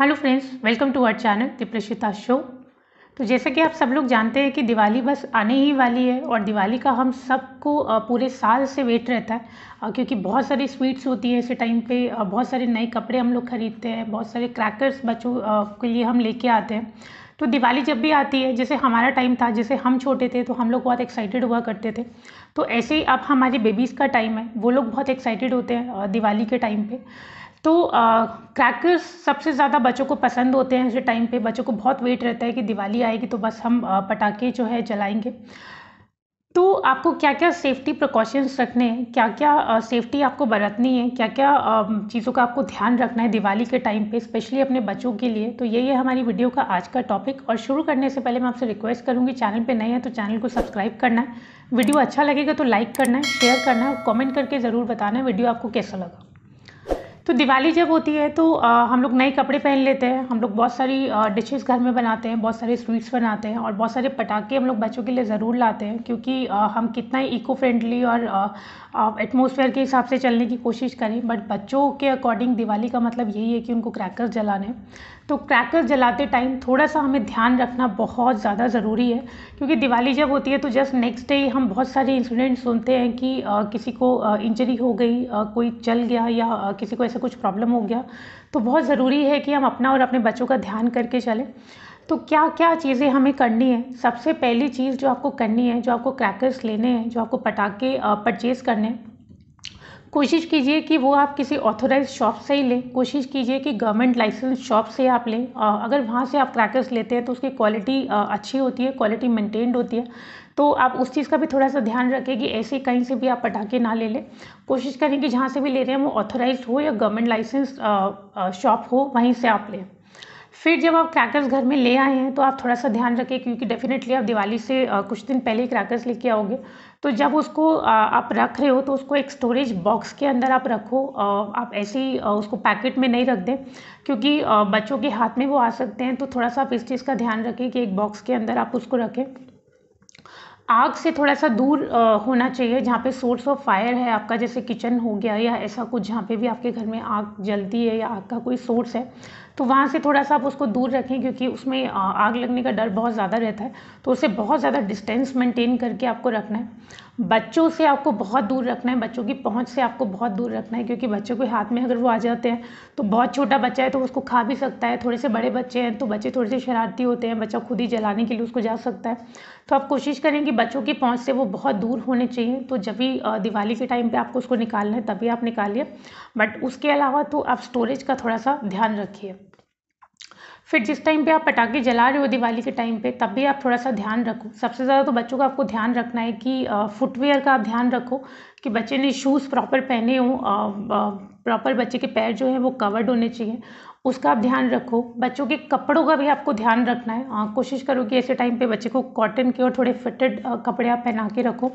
hello friends welcome to our channel Diprashita show तो जैसे कि आप सब लोग जानते हैं कि दिवाली बस आने ही वाली है और दिवाली का हम सबको पूरे साल से वेट रहता है क्योंकि बहुत सारी स्वीट्स होती है ऐसे टाइम पे बहुत सारे नए कपड़े हम लोग ख़रीदते हैं बहुत सारे क्रैकर्स बच्चों के लिए हम लेके आते हैं तो दिवाली जब भी आती है जैसे हमारा टाइम था जैसे हम छोटे थे तो हम लोग बहुत एक्साइटेड हुआ करते थे तो ऐसे ही अब हमारे बेबीज़ का टाइम है वो लोग बहुत एक्साइटेड होते हैं दिवाली के टाइम पर तो क्रैकर्स सबसे ज़्यादा बच्चों को पसंद होते हैं ऐसे टाइम पे बच्चों को बहुत वेट रहता है कि दिवाली आएगी तो बस हम पटाखे जो है जलाएंगे तो आपको क्या क्या सेफ्टी प्रिकॉशंस रखने हैं क्या क्या सेफ्टी आपको बरतनी है क्या क्या चीज़ों का आपको ध्यान रखना है दिवाली के टाइम पे स्पेशली अपने बच्चों के लिए तो यही है हमारी वीडियो का आज का टॉपिक और शुरू करने से पहले मैं आपसे रिक्वेस्ट करूँगी चैनल पे नए हैं तो चैनल को सब्सक्राइब करना है वीडियो अच्छा लगेगा तो लाइक करना है शेयर करना है कॉमेंट करके ज़रूर बताना है वीडियो आपको कैसा लगा तो दिवाली जब होती है तो आ, हम लोग नए कपड़े पहन लेते हैं हम लोग बहुत सारी डिशेस घर में बनाते हैं बहुत सारे स्वीट्स बनाते हैं और बहुत सारे पटाखे हम लोग बच्चों के लिए ज़रूर लाते हैं क्योंकि आ, हम कितना ही इको फ्रेंडली और एटमोसफेयर के हिसाब से चलने की कोशिश करें बट बच्चों के अकॉर्डिंग दिवाली का मतलब यही है कि उनको क्रैकर्स जलाने तो क्रैकर्स जलाते टाइम थोड़ा सा हमें ध्यान रखना बहुत ज़्यादा ज़रूरी है क्योंकि दिवाली जब होती है तो जस्ट नेक्स्ट डे हम बहुत सारे इंसिडेंट सुनते हैं कि किसी को इंजरी हो गई कोई चल गया या किसी को ऐसा से कुछ प्रॉब्लम हो गया तो बहुत ज़रूरी है कि हम अपना और अपने बच्चों का ध्यान करके चलें तो क्या क्या चीज़ें हमें करनी है सबसे पहली चीज़ जो आपको करनी है जो आपको क्रैकर्स लेने हैं जो आपको पटाखे परचेज़ करने हैं कोशिश कीजिए कि वो आप किसी ऑथोराइज शॉप से ही लें कोशिश कीजिए कि गवर्नमेंट लाइसेंस शॉप से आप लें अगर वहाँ से आप क्रैकर्स लेते हैं तो उसकी क्वालिटी अच्छी होती है क्वालिटी मेंटेन्ड होती है तो आप उस चीज़ का भी थोड़ा सा ध्यान रखें कि ऐसे कहीं से भी आप पटाखे ना ले लें कोशिश करें कि जहाँ से भी ले रहे हैं वो ऑथोराइज हो या गवर्नमेंट लाइसेंस शॉप हो वहीं से आप लें फिर जब आप क्रैकर्स घर में ले आए हैं तो आप थोड़ा सा ध्यान रखें क्योंकि डेफिनेटली आप दिवाली से कुछ दिन पहले ही क्रैकर्स लेके आओगे तो जब उसको आप रख रहे हो तो उसको एक स्टोरेज बॉक्स के अंदर आप रखो आप ऐसे ही उसको पैकेट में नहीं रख दें क्योंकि बच्चों के हाथ में वो आ सकते हैं तो थोड़ा सा आप इस चीज़ का ध्यान रखें कि एक बॉक्स के अंदर आप उसको रखें आग से थोड़ा सा दूर आ, होना चाहिए जहाँ पे सोर्स ऑफ फायर है आपका जैसे किचन हो गया या ऐसा कुछ जहाँ पे भी आपके घर में आग जलती है या आग का कोई सोर्स है तो वहाँ से थोड़ा सा आप उसको दूर रखें क्योंकि उसमें आग लगने का डर बहुत ज़्यादा रहता है तो उसे बहुत ज़्यादा डिस्टेंस मेंटेन करके आपको रखना है बच्चों से आपको बहुत दूर रखना है बच्चों की पहुंच से आपको बहुत दूर रखना है क्योंकि बच्चों के हाथ में अगर वो आ जाते हैं तो बहुत छोटा बच्चा है तो उसको खा भी सकता है थोड़े से बड़े बच्चे हैं तो बच्चे थोड़े से शरारती होते हैं बच्चा खुद ही जलाने के लिए उसको जा सकता है तो आप कोशिश करें कि बच्चों की पहुँच से वो बहुत दूर होने चाहिए तो जब भी दिवाली के टाइम पर आपको उसको निकालना है तभी आप निकालिए बट उसके अलावा तो आप स्टोरेज का थोड़ा सा ध्यान रखिए फिर जिस टाइम पे आप पटाखे जला रहे हो दिवाली के टाइम पे तब भी आप थोड़ा सा ध्यान रखो सबसे ज़्यादा तो बच्चों का आपको ध्यान रखना है कि फुटवेयर का आप ध्यान रखो कि बच्चे ने शूज़ प्रॉपर पहने हों प्रॉपर बच्चे के पैर जो है वो कवर्ड होने चाहिए उसका आप ध्यान रखो बच्चों के कपड़ों का भी आपको ध्यान रखना है हाँ, कोशिश करो कि ऐसे टाइम पे बच्चे को कॉटन के और थोड़े फिटेड कपड़े आप पहना के रखो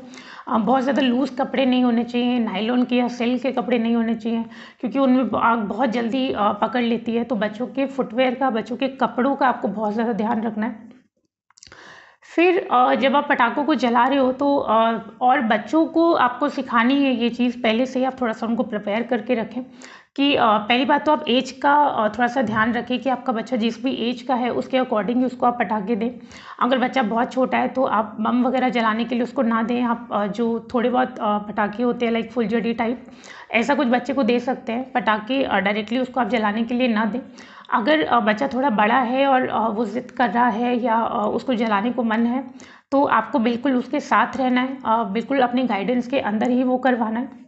बहुत ज़्यादा लूज़ कपड़े नहीं होने चाहिए नाइलॉन के या सिल्क के कपड़े नहीं होने चाहिए क्योंकि उनमें आग बहुत जल्दी पकड़ लेती है तो बच्चों के फुटवेयर का बच्चों के कपड़ों का आपको बहुत ज़्यादा ध्यान रखना है फिर जब आप पटाखों को जला रहे हो तो और बच्चों को आपको सिखानी है ये चीज़ पहले से ही आप थोड़ा सा उनको प्रिपेयर करके रखें कि पहली बात तो आप एज का थोड़ा सा ध्यान रखें कि आपका बच्चा जिस भी एज का है उसके अकॉर्डिंग उसको आप पटाखे दें अगर बच्चा बहुत छोटा है तो आप बम वगैरह जलाने के लिए उसको ना दें आप जो थोड़े बहुत पटाखे होते हैं लाइक फुलझड़ी टाइप ऐसा कुछ बच्चे को दे सकते हैं पटाखे डायरेक्टली उसको आप जलाने के लिए ना दें अगर बच्चा थोड़ा बड़ा है और वो ज़िद कर रहा है या उसको जलाने को मन है तो आपको बिल्कुल उसके साथ रहना है बिल्कुल अपने गाइडेंस के अंदर ही वो करवाना है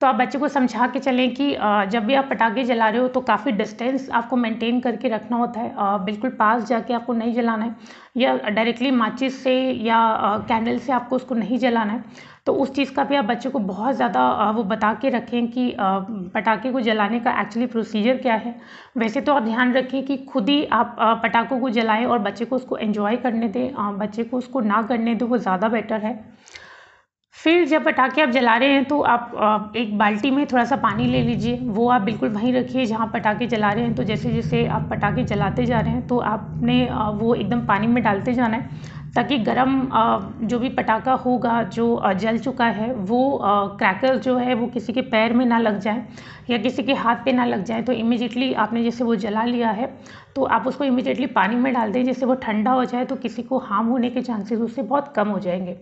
तो आप बच्चे को समझा के चलें कि जब भी आप पटाखे जला रहे हो तो काफ़ी डिस्टेंस आपको मेंटेन करके रखना होता है बिल्कुल पास जाके आपको नहीं जलाना है या डायरेक्टली माचिस से या कैंडल से आपको उसको नहीं जलाना है तो उस चीज़ का भी आप बच्चे को बहुत ज़्यादा वो बता के रखें कि पटाखे को जलाने का एक्चुअली प्रोसीजर क्या है वैसे तो आप ध्यान रखें कि खुद ही आप पटाखों को जलाएं और बच्चे को उसको एंजॉय करने दें बच्चे को उसको ना करने दें वो ज़्यादा बेटर है फिर जब पटाखे आप जला रहे हैं तो आप एक बाल्टी में थोड़ा सा पानी ले लीजिए वो आप बिल्कुल वहीं रखिए जहाँ पटाखे जला रहे हैं तो जैसे जैसे आप पटाखे जलाते जा रहे हैं तो आपने वो एकदम पानी में डालते जाना है ताकि गरम जो भी पटाखा होगा जो जल चुका है वो क्रैकर जो है वो किसी के पैर में ना लग जाए या किसी के हाथ पे ना लग जाए तो इमिजिएटली आपने जैसे वो जला लिया है तो आप उसको इमिजिएटली पानी में डाल दें जैसे वो ठंडा हो जाए तो किसी को हार्म होने के चांसेस उससे बहुत कम हो जाएंगे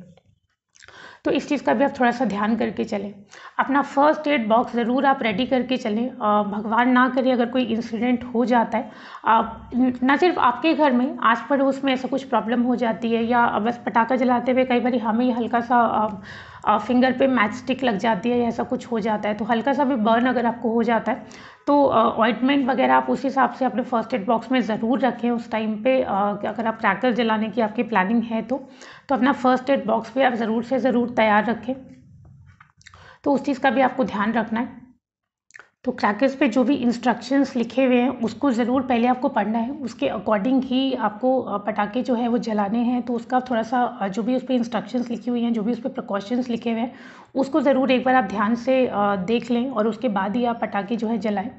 तो इस चीज़ का भी आप थोड़ा सा ध्यान करके चलें अपना फर्स्ट एड बॉक्स ज़रूर आप रेडी करके चलें भगवान ना करे अगर कोई इंसिडेंट हो जाता है आप ना सिर्फ आपके घर में आस पड़ोस में ऐसा कुछ प्रॉब्लम हो जाती है या बस पटाखा जलाते हुए कई बार हमें हल्का सा फिंगर पे मैच स्टिक लग जाती है या ऐसा कुछ हो जाता है तो हल्का सा भी बर्न अगर आपको हो जाता है तो ऑइंटमेंट वगैरह आप उस हिसाब से अपने फर्स्ट एड बॉक्स में ज़रूर रखें उस टाइम पे अगर आप क्रैकर जलाने की आपकी प्लानिंग है तो तो अपना फर्स्ट एड बॉक्स भी आप ज़रूर से ज़रूर तैयार रखें तो उस चीज़ का भी आपको ध्यान रखना है तो क्रैकर्स पे जो भी इंस्ट्रक्शंस लिखे हुए हैं उसको ज़रूर पहले आपको पढ़ना है उसके अकॉर्डिंग ही आपको पटाखे जो है वो जलाने हैं तो उसका थोड़ा सा जो भी उस पर इंस्ट्रक्शंस लिखी हुई हैं जो भी उस पर प्रिकॉशंस लिखे हुए हैं उसको ज़रूर एक बार आप ध्यान से देख लें और उसके बाद ही आप पटाखे जो है जलाएँ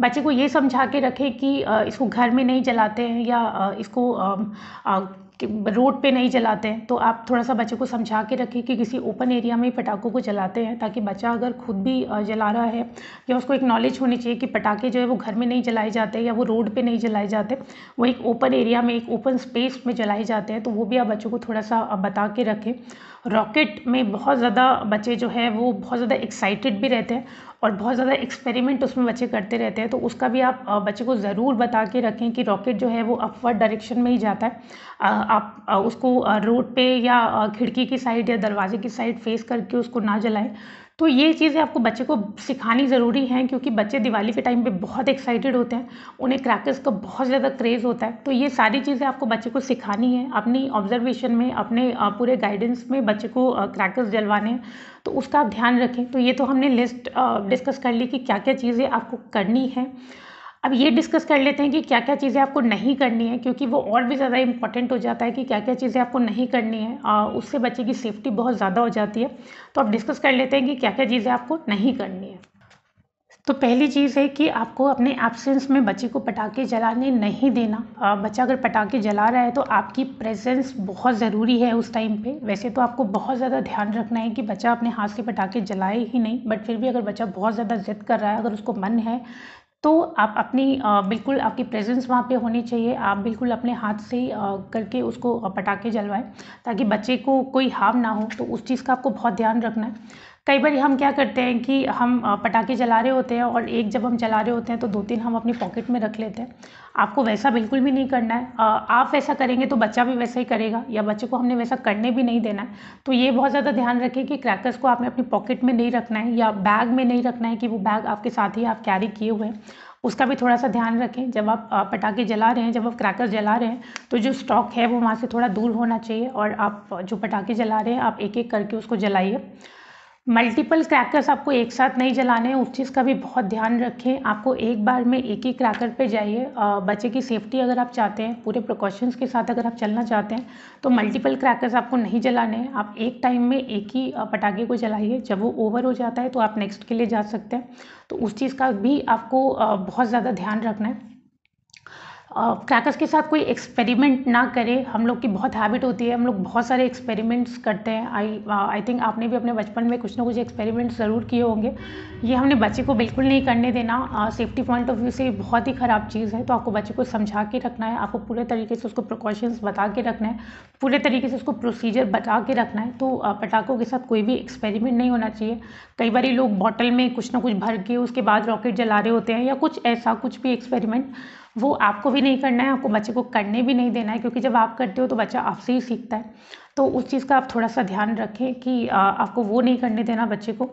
बच्चे को ये समझा के रखें कि इसको घर में नहीं जलाते हैं या इसको रोड पे नहीं जलाते हैं तो आप थोड़ा सा बच्चे को समझा के रखें कि किसी ओपन एरिया में ही पटाखों को जलाते हैं ताकि बच्चा अगर खुद भी जला रहा है या उसको एक नॉलेज होनी चाहिए कि पटाखे जो है वो घर में नहीं जलाए जाते या वो रोड पे नहीं जलाए जाते वो एक ओपन एरिया में एक ओपन स्पेस में जलाए जाते हैं तो वो भी आप बच्चों को थोड़ा सा बता के रखें रॉकेट में बहुत ज़्यादा बच्चे जो है वो बहुत ज़्यादा एक्साइटेड भी रहते हैं और बहुत ज़्यादा एक्सपेरिमेंट उसमें बच्चे करते रहते हैं तो उसका भी आप बच्चे को ज़रूर बता के रखें कि रॉकेट जो है वो अपवर्ड डायरेक्शन में ही जाता है आप उसको रोड पे या खिड़की की साइड या दरवाजे की साइड फेस करके उसको ना जलाएं तो ये चीज़ें आपको बच्चे को सिखानी ज़रूरी हैं क्योंकि बच्चे दिवाली के टाइम पे बहुत एक्साइटेड होते हैं उन्हें क्रैकर्स का बहुत ज़्यादा क्रेज़ होता है तो ये सारी चीज़ें आपको बच्चे को सिखानी है अपनी ऑब्जर्वेशन में अपने पूरे गाइडेंस में बच्चे को क्रैकर्स जलवाने हैं तो उसका आप ध्यान रखें तो ये तो हमने लिस्ट डिस्कस कर ली कि क्या क्या चीज़ें आपको करनी है अब ये डिस्कस कर लेते हैं कि क्या क्या चीज़ें आपको नहीं करनी है क्योंकि वो और भी ज़्यादा इंपॉर्टेंट हो जाता है कि क्या क्या चीज़ें आपको नहीं करनी है आ, उससे बच्चे की सेफ्टी बहुत ज़्यादा हो जाती है तो आप डिस्कस कर लेते हैं कि क्या क्या चीज़ें आपको नहीं करनी है तो पहली चीज़ है कि आपको अपने एबसेंस में बच्चे को पटाखे जलाने नहीं देना बच्चा अगर पटाखे जला रहा है तो आपकी प्रेजेंस बहुत ज़रूरी है उस टाइम पे वैसे तो आपको बहुत ज़्यादा ध्यान रखना है कि बच्चा अपने हाथ से पटाखे जलाए ही नहीं बट फिर भी अगर बच्चा बहुत ज़्यादा ज़िद कर रहा है अगर उसको मन है तो आप अपनी बिल्कुल आपकी प्रेजेंस वहाँ पे होनी चाहिए आप बिल्कुल अपने हाथ से ही करके उसको पटाखे जलवाएं ताकि बच्चे को कोई हार्म ना हो तो उस चीज़ का आपको बहुत ध्यान रखना है कई बार हम क्या करते हैं कि हम पटाखे जला रहे होते हैं और एक जब हम जला रहे होते हैं तो दो तीन हम अपनी पॉकेट में रख लेते हैं आपको वैसा बिल्कुल भी नहीं करना है आप वैसा करेंगे तो बच्चा भी वैसा ही करेगा या बच्चे को हमने वैसा करने भी नहीं देना है तो ये बहुत ज़्यादा ध्यान रखें कि क्रैकर्स को आपने अपनी पॉकेट में नहीं रखना है या बैग में नहीं रखना है कि वो बैग आपके साथ ही आप कैरी किए हुए हैं उसका भी थोड़ा सा ध्यान रखें जब आप पटाखे जला रहे हैं जब आप क्रैकर जला रहे हैं तो जो स्टॉक है वो वहाँ से थोड़ा दूर होना चाहिए और आप जो पटाखे जला रहे हैं आप एक एक करके उसको जलाइए मल्टीपल क्रैकर्स आपको एक साथ नहीं जलाने हैं उस चीज़ का भी बहुत ध्यान रखें आपको एक बार में एक ही क्रैकर पे जाइए बच्चे की सेफ्टी अगर आप चाहते हैं पूरे प्रिकॉशंस के साथ अगर आप चलना चाहते हैं तो मल्टीपल क्रैकर्स आपको नहीं जलाने हैं आप एक टाइम में एक ही पटाखे को जलाइए जब वो ओवर हो जाता है तो आप नेक्स्ट के लिए जा सकते हैं तो उस चीज़ का भी आपको बहुत ज़्यादा ध्यान रखना है क्रैकर्स के साथ कोई एक्सपेरिमेंट ना करें हम लोग की बहुत हैबिट होती है हम लोग बहुत सारे एक्सपेरिमेंट्स करते हैं आई आई थिंक आपने भी अपने बचपन में कुछ ना कुछ एक्सपेरिमेंट ज़रूर किए होंगे ये हमने बच्चे को बिल्कुल नहीं करने देना सेफ्टी पॉइंट ऑफ व्यू से बहुत ही ख़राब चीज़ है तो आपको बच्चे को समझा के रखना है आपको पूरे तरीके से उसको प्रिकॉशंस बता के रखना है पूरे तरीके से उसको प्रोसीजर बता के रखना है तो पटाखों के साथ कोई भी एक्सपेरिमेंट नहीं होना चाहिए कई बार लोग बॉटल में कुछ ना कुछ भर के उसके बाद रॉकेट जला रहे होते हैं या कुछ ऐसा कुछ भी एक्सपेरिमेंट वो आपको भी नहीं करना है आपको बच्चे को करने भी नहीं देना है क्योंकि जब आप करते हो तो बच्चा आपसे ही सीखता है तो उस चीज़ का आप थोड़ा सा ध्यान रखें कि आपको वो नहीं करने देना बच्चे को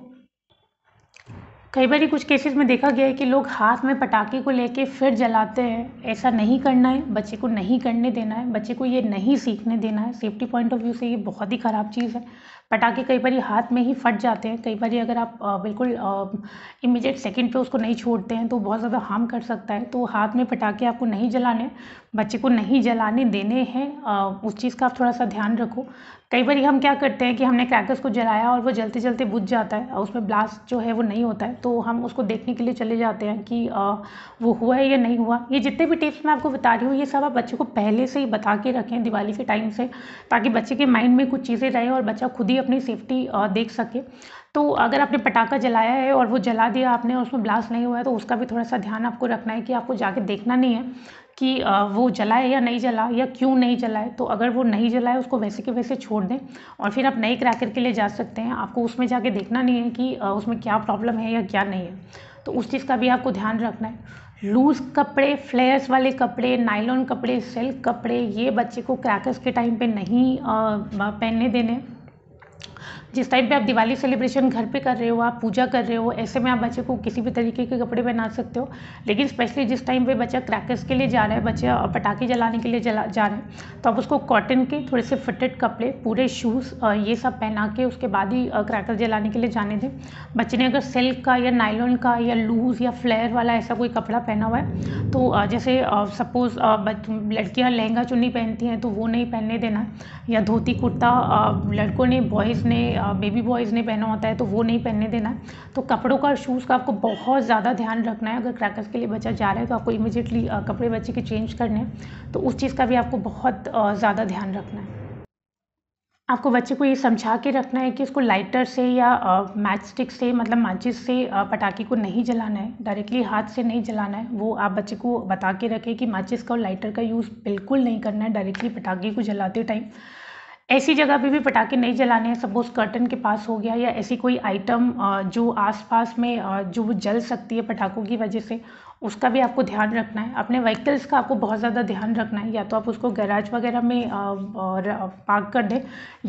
कई बार कुछ केसेस में देखा गया है कि लोग हाथ में पटाखे को लेके फिर जलाते हैं ऐसा नहीं करना है बच्चे को नहीं करने देना है बच्चे को ये नहीं सीखने देना है सेफ्टी पॉइंट ऑफ व्यू से ये बहुत ही ख़राब चीज़ है पटाखे कई बार हाथ में ही फट जाते हैं कई बार अगर आप बिल्कुल इमिजिएट सेकेंड पे उसको नहीं छोड़ते हैं तो बहुत ज़्यादा हार्म कर सकता है तो हाथ में पटाखे आपको नहीं जलाने बच्चे को नहीं जलाने देने हैं उस चीज़ का आप थोड़ा सा ध्यान रखो कई बार हम क्या करते हैं कि हमने क्रैकर्स को जलाया और वो जलते जलते बुझ जाता है और उसमें ब्लास्ट जो है वो नहीं होता है तो हम उसको देखने के लिए चले जाते हैं कि वो हुआ है या नहीं हुआ ये जितने भी टिप्स मैं आपको बता रही हूँ ये सब आप बच्चे को पहले से ही बता के रखें दिवाली के टाइम से ताकि बच्चे के माइंड में कुछ चीज़ें रहें और बच्चा खुद ही अपनी सेफ्टी देख सके तो अगर आपने पटाखा जलाया है और वो जला दिया आपने उसमें ब्लास्ट नहीं हुआ है तो उसका भी थोड़ा सा ध्यान आपको रखना है कि आपको जाके देखना नहीं है कि वो जलाए या नहीं जला या क्यों नहीं जलाए तो अगर वो नहीं जलाए उसको वैसे के वैसे छोड़ दें और फिर आप नए क्रैकर के लिए जा सकते हैं आपको उसमें जाके देखना नहीं है कि उसमें क्या प्रॉब्लम है या क्या नहीं है तो उस चीज़ का भी आपको ध्यान रखना है लूज़ कपड़े फ्लेयर्स वाले कपड़े नाइलॉन कपड़े सिल्क कपड़े ये बच्चे को क्रैकर्स के टाइम पे नहीं पहनने देने जिस टाइम पे आप दिवाली सेलिब्रेशन घर पे कर रहे हो आप पूजा कर रहे हो ऐसे में आप बच्चे को किसी भी तरीके के कपड़े पहना सकते हो लेकिन स्पेशली जिस टाइम पे बच्चा क्रैकर्स के लिए जा रहा है बच्चा पटाखे जलाने के लिए जला जा रहे हैं तो आप उसको कॉटन के थोड़े से फिटेड कपड़े पूरे शूज़ ये सब पहना के उसके बाद ही क्रैकर्स जलाने के लिए जाने दें बच्चे ने अगर सिल्क का या नाइलॉन का या लूज़ या फ्लेयर वाला ऐसा कोई कपड़ा पहना हुआ है तो जैसे सपोज़ लड़कियाँ लहंगा चुन्नी पहनती हैं तो वो नहीं पहनने देना या धोती कुर्ता लड़कों ने बॉयज़ ने बेबी बॉयज़ ने पहना होता है तो वो नहीं पहनने देना है तो कपड़ों का शूज़ का आपको बहुत ज़्यादा ध्यान रखना है अगर क्रैकर्स के लिए बच्चा जा रहा है तो आपको इमिजिएटली कपड़े बच्चे के चेंज करने हैं तो उस चीज़ का भी आपको बहुत ज़्यादा ध्यान रखना है आपको बच्चे को ये समझा के रखना है कि इसको लाइटर से या मैच स्टिक से मतलब माचिस से पटाखे को नहीं जलाना है डायरेक्टली हाथ से नहीं जलाना है वो आप बच्चे को बता के रखें कि माचिस का और लाइटर का यूज़ बिल्कुल नहीं करना है डायरेक्टली पटाखे को जलाते टाइम ऐसी जगह पे भी पटाखे नहीं जलाने हैं सपोज़ कर्टन के पास हो गया या ऐसी कोई आइटम जो आसपास में जो जल सकती है पटाखों की वजह से उसका भी आपको ध्यान रखना है अपने व्हीकल्स का आपको बहुत ज़्यादा ध्यान रखना है या तो आप उसको गैराज वगैरह में पार्क कर दें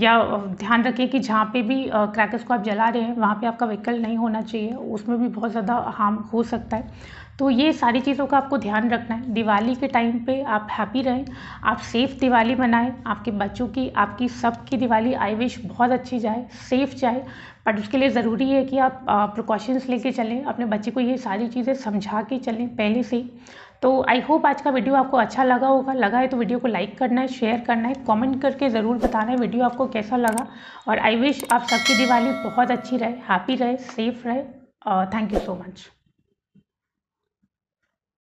या ध्यान रखें कि जहाँ पे भी क्रैकर्स को आप जला रहे हैं वहाँ पे आपका व्हीकल नहीं होना चाहिए उसमें भी बहुत ज़्यादा हार्म हो सकता है तो ये सारी चीज़ों का आपको ध्यान रखना है दिवाली के टाइम पे आप हैप्पी रहें आप सेफ़ दिवाली मनाएं आपके बच्चों की आपकी सबकी दिवाली आई विश बहुत अच्छी जाए सेफ़ जाए बट उसके लिए ज़रूरी है कि आप प्रिकॉशंस लेके चलें अपने बच्चे को ये सारी चीज़ें समझा के चलें पहले से तो आई होप आज का वीडियो आपको अच्छा लगा होगा लगा है तो वीडियो को लाइक करना है शेयर करना है कमेंट करके ज़रूर बताना है वीडियो आपको कैसा लगा और आई विश आप सबकी दिवाली बहुत अच्छी रहे हैप्पी रहे सेफ रहे थैंक यू सो मच